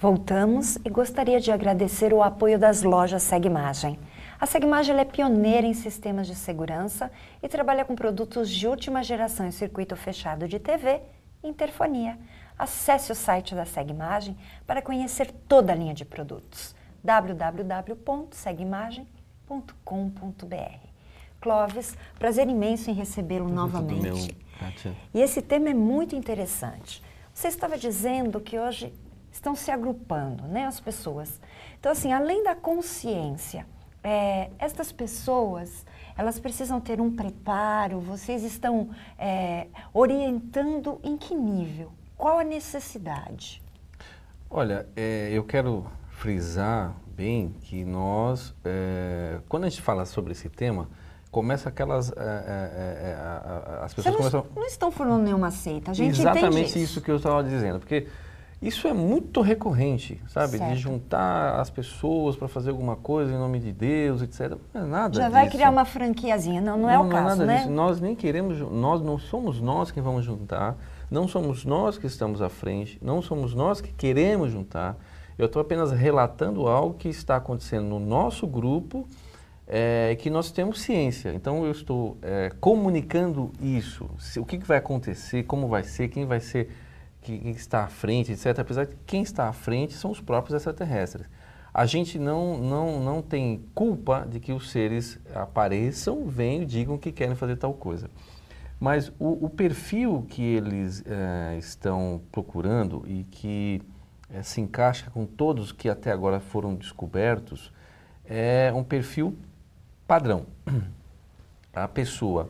Voltamos e gostaria de agradecer o apoio das lojas Segmagem. A Segmagem é pioneira em sistemas de segurança e trabalha com produtos de última geração em circuito fechado de TV e interfonia. Acesse o site da Segmagem para conhecer toda a linha de produtos www.segimagem.com.br. Clóvis, prazer imenso em recebê-lo novamente. Meu, e esse tema é muito interessante. Você estava dizendo que hoje estão se agrupando, né, as pessoas. Então, assim, além da consciência, é, estas pessoas, elas precisam ter um preparo, vocês estão é, orientando em que nível? Qual a necessidade? Olha, é, eu quero frisar bem que nós, é, quando a gente fala sobre esse tema, começa aquelas. É, é, é, é as pessoas não, começam. Não estão formando nenhuma seita, a gente Exatamente isso. isso que eu estava dizendo, porque isso é muito recorrente, sabe? Certo. De juntar as pessoas para fazer alguma coisa em nome de Deus, etc. Não é nada Já disso. vai criar uma franquiazinha, não, não, é não é o não caso, é nada né? Disso. Nós nem queremos, nós não somos nós quem vamos juntar, não somos nós que estamos à frente, não somos nós que queremos juntar. Eu estou apenas relatando algo que está acontecendo no nosso grupo, é, que nós temos ciência. Então eu estou é, comunicando isso, o que, que vai acontecer, como vai ser, quem vai ser quem está à frente, etc., apesar de quem está à frente são os próprios extraterrestres. A gente não, não, não tem culpa de que os seres apareçam, venham e digam que querem fazer tal coisa. Mas o, o perfil que eles é, estão procurando e que é, se encaixa com todos que até agora foram descobertos é um perfil padrão. A pessoa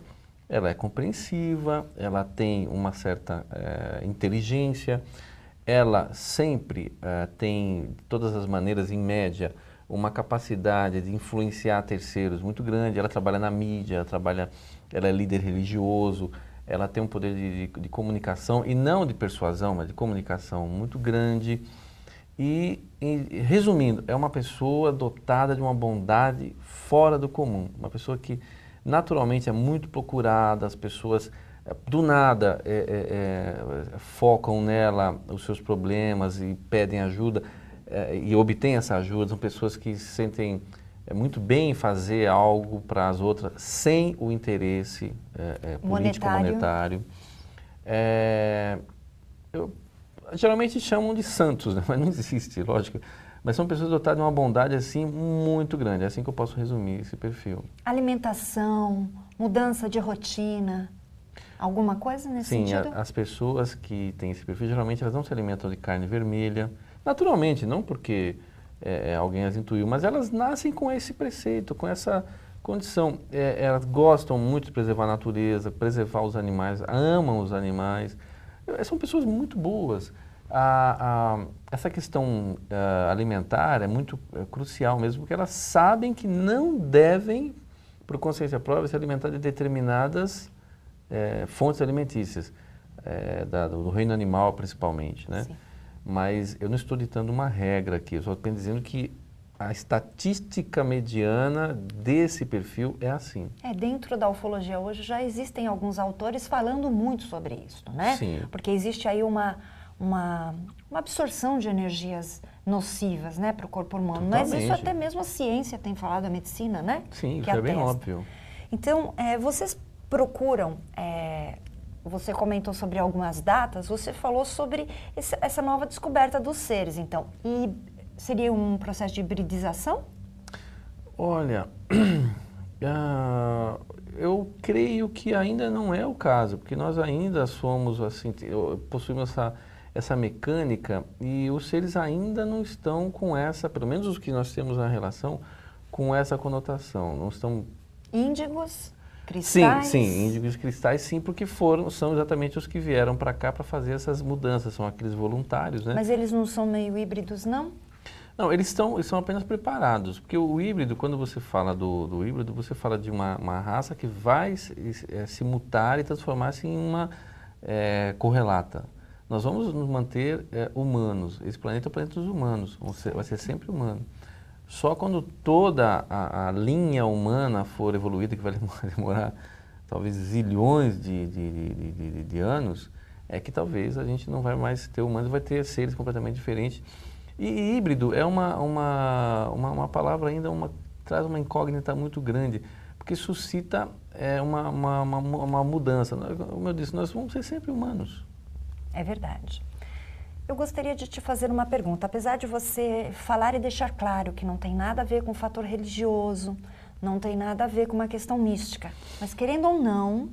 ela é compreensiva, ela tem uma certa é, inteligência, ela sempre é, tem, de todas as maneiras, em média, uma capacidade de influenciar terceiros muito grande. Ela trabalha na mídia, ela, trabalha, ela é líder religioso, ela tem um poder de, de, de comunicação, e não de persuasão, mas de comunicação muito grande. E, e, resumindo, é uma pessoa dotada de uma bondade fora do comum, uma pessoa que naturalmente é muito procurada, as pessoas eh, do nada é, é, é, focam nela os seus problemas e pedem ajuda eh, e obtêm essa ajuda. São pessoas que se sentem eh, muito bem em fazer algo para as outras sem o interesse político monetário. eu, geralmente chamam de santos, né? mas não existe, lógico. Mas são pessoas dotadas de uma bondade assim muito grande. É assim que eu posso resumir esse perfil. Alimentação, mudança de rotina, alguma coisa nesse Sim, sentido? Sim, as pessoas que têm esse perfil geralmente elas não se alimentam de carne vermelha. Naturalmente, não porque é, é, alguém as intuiu, mas elas nascem com esse preceito, com essa condição. É, elas gostam muito de preservar a natureza, preservar os animais, amam os animais. É, são pessoas muito boas a, a, essa questão uh, alimentar é muito é, crucial mesmo, porque elas sabem que não devem, por consciência própria, se alimentar de determinadas é, fontes alimentícias, é, da, do reino animal principalmente, né? Mas eu não estou ditando uma regra aqui, eu só estou dizendo que a estatística mediana desse perfil é assim. É, dentro da ufologia hoje já existem alguns autores falando muito sobre isso, né? Sim. Porque existe aí uma uma, uma absorção de energias nocivas né, para o corpo humano. Totalmente. Mas isso até mesmo a ciência tem falado, a medicina, né? Sim, que é bem óbvio. Então, é, vocês procuram, é, você comentou sobre algumas datas, você falou sobre essa nova descoberta dos seres, então. E seria um processo de hibridização? Olha, uh, eu creio que ainda não é o caso, porque nós ainda somos, assim, possuímos essa essa mecânica e os seres ainda não estão com essa, pelo menos os que nós temos na relação, com essa conotação. Não estão... Índigos? Cristais? Sim, sim, índigos cristais sim, porque foram, são exatamente os que vieram para cá para fazer essas mudanças, são aqueles voluntários, né? Mas eles não são meio híbridos, não? Não, eles estão são apenas preparados, porque o híbrido, quando você fala do, do híbrido, você fala de uma, uma raça que vai se, é, se mutar e transformar-se em uma é, correlata. Nós vamos nos manter é, humanos. Esse planeta é o planeta dos humanos, ser, vai ser sempre humano. Só quando toda a, a, linha humana for evoluída, que vai demorar talvez zilhões de, de, de, de, anos, é que talvez a gente não vai mais ter humanos, vai ter seres completamente diferentes. E híbrido é uma, uma, uma, uma palavra ainda, uma, traz uma incógnita muito grande, porque suscita é, uma, uma, uma, uma mudança. Como eu disse, nós vamos ser sempre humanos. É verdade. Eu gostaria de te fazer uma pergunta. Apesar de você falar e deixar claro que não tem nada a ver com o fator religioso, não tem nada a ver com uma questão mística, mas querendo ou não,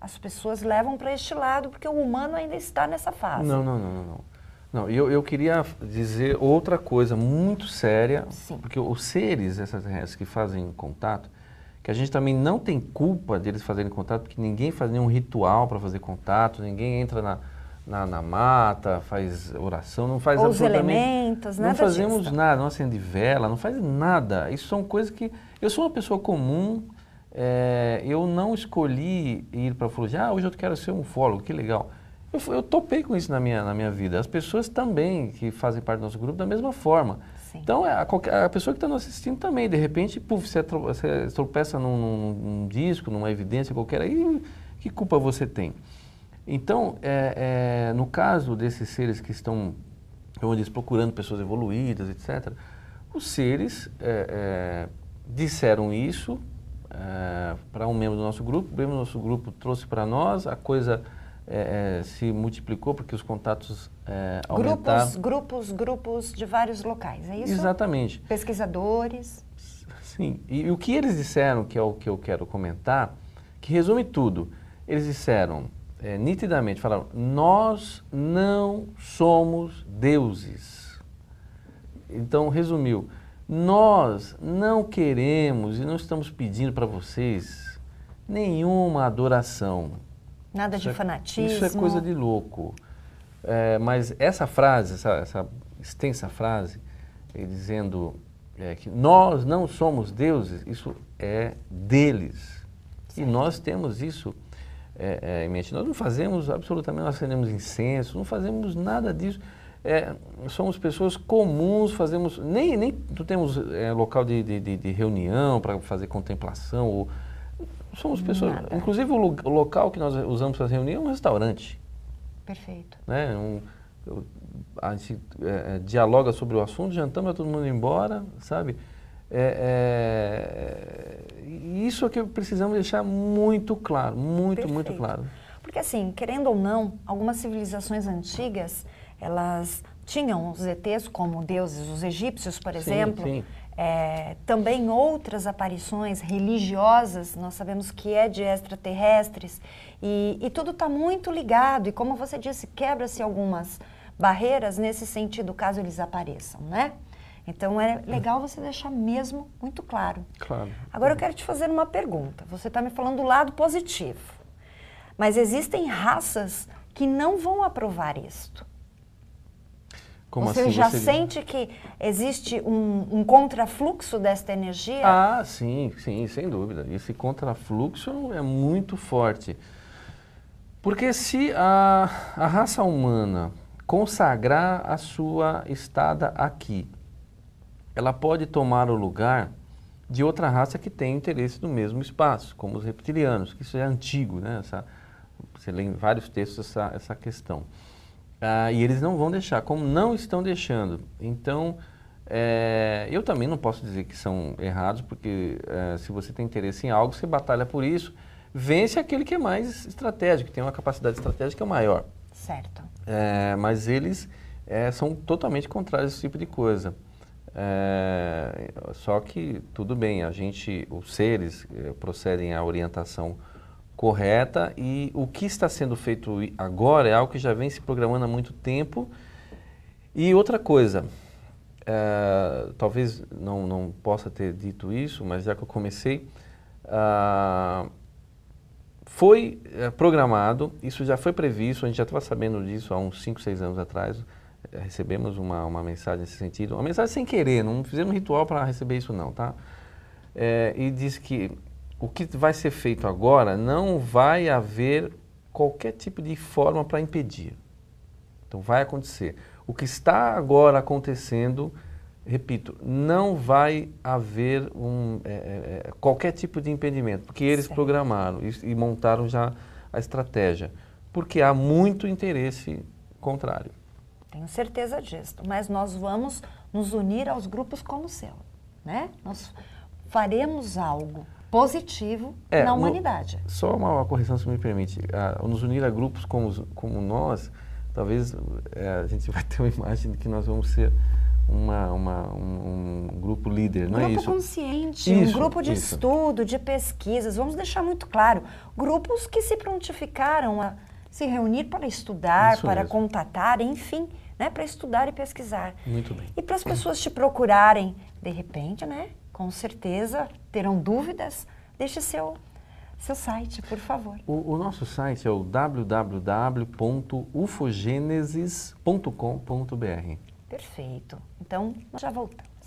as pessoas levam para este lado porque o humano ainda está nessa fase. Não, não, não, não. não. eu, eu queria dizer outra coisa muito séria, Sim. porque os seres extraterrestres que fazem contato, que a gente também não tem culpa deles fazerem contato, porque ninguém faz nenhum ritual para fazer contato, ninguém entra na, na, na mata, faz oração, não faz Ou absolutamente... Os elementos, nada Não fazemos disso. nada, não acende vela, não faz nada. Isso são coisas que... Eu sou uma pessoa comum, é, eu não escolhi ir para a ufologia, ah, hoje eu quero ser um fólogo, que legal. Eu, eu, topei com isso na minha, na minha vida. As pessoas também que fazem parte do nosso grupo da mesma forma. Sim. Então, é, a, a, pessoa que está nos assistindo também, de repente, puf, você, tropeça num, num, num disco, numa evidência qualquer, aí que culpa você tem? Então, é, é, no caso desses seres que estão, como eu disse, procurando pessoas evoluídas, etc., os seres é, é disseram isso é, para um membro do nosso grupo, o membro do nosso grupo trouxe para nós, a coisa é, se multiplicou porque os contatos aumentaram. Grupos, grupos, grupos de vários locais, é isso? Exatamente. Pesquisadores. Sim, e, e o que eles disseram, que é o que eu quero comentar, que resume tudo. Eles disseram é, nitidamente falaram: Nós não somos deuses. Então, resumiu: Nós não queremos e não estamos pedindo para vocês nenhuma adoração. Nada isso de é, fanatismo. Isso é coisa de louco. É, mas essa frase, essa, essa extensa frase, é, dizendo é, que nós não somos deuses, isso é deles. Certo. E nós temos isso é, é, em mente. Nós não fazemos absolutamente, nós acendemos incenso, não fazemos nada disso. É, somos pessoas comuns, fazemos nem, nem não temos é, local de, de, de reunião para fazer contemplação. Ou, somos pessoas. Nada. Inclusive o, o, local que nós usamos para reunir é um restaurante. Perfeito. Né? Um, a gente é, é, dialoga sobre o assunto, jantamos, vai todo mundo embora, sabe? É, é, isso é que precisamos deixar muito claro, muito, Perfeito. muito claro. Porque assim, querendo ou não, algumas civilizações antigas, elas tinham os ETs como deuses, os egípcios, por exemplo. Sim, sim. É, também outras aparições religiosas, nós sabemos que é de extraterrestres, e, e tudo está muito ligado, e como você disse, quebra-se algumas barreiras nesse sentido, caso eles apareçam, né? Então é legal você deixar mesmo muito claro. Claro. Agora eu quero te fazer uma pergunta. Você está me falando do lado positivo, mas existem raças que não vão aprovar isto. Como você assim, já você... sente que existe um, um contrafluxo desta energia? Ah, sim, sim, sem dúvida. Esse contrafluxo é muito forte. Porque se a, a raça humana consagrar a sua estada aqui ela pode tomar o lugar de outra raça que tem interesse no mesmo espaço, como os reptilianos, que isso é antigo, né? Essa, você lê em vários textos essa, essa questão. Ah, e eles não vão deixar, como não estão deixando. Então, é, eu também não posso dizer que são errados, porque é, se você tem interesse em algo, você batalha por isso, vence aquele que é mais estratégico, que tem uma capacidade estratégica maior. Certo. É, mas eles são totalmente contrários a esse tipo de coisa. É, só que tudo bem, a gente, os seres eh, procedem à orientação correta e o que está sendo feito agora é algo que já vem se programando há muito tempo. E outra coisa, é, talvez não, não possa ter dito isso, mas já que eu comecei, ah, foi programado, isso já foi previsto, a gente já estava sabendo disso há uns 5, 6 anos atrás, eh, recebemos uma, uma mensagem nesse sentido, uma mensagem sem querer, não fizemos ritual para receber isso não, tá? É, e diz que o que vai ser feito agora não vai haver qualquer tipo de forma para impedir. Então vai acontecer. O que está agora acontecendo, repito, não vai haver um, é, é, qualquer tipo de impedimento, porque eles certo. programaram e, e montaram já a estratégia, porque há muito interesse contrário tenho certeza disso. Mas nós vamos nos unir aos grupos como o seu, né? Nós faremos algo positivo é, na humanidade. No, só uma, uma, correção, se me permite. Ah, nos unir a grupos como, como nós, talvez é, a gente vai ter uma imagem de que nós vamos ser uma, uma um, um, grupo líder, não é grupo é isso? Grupo consciente, isso, um grupo de isso. estudo, de pesquisas. Vamos deixar muito claro, grupos que se prontificaram a se reunir para estudar, isso para mesmo. contatar, enfim né, para estudar e pesquisar. Muito bem. E para as pessoas te procurarem, de repente, né, com certeza terão dúvidas, deixe seu seu site, por favor. O, o nosso site é o www.ufogenesis.com.br. Perfeito. Então, já voltamos.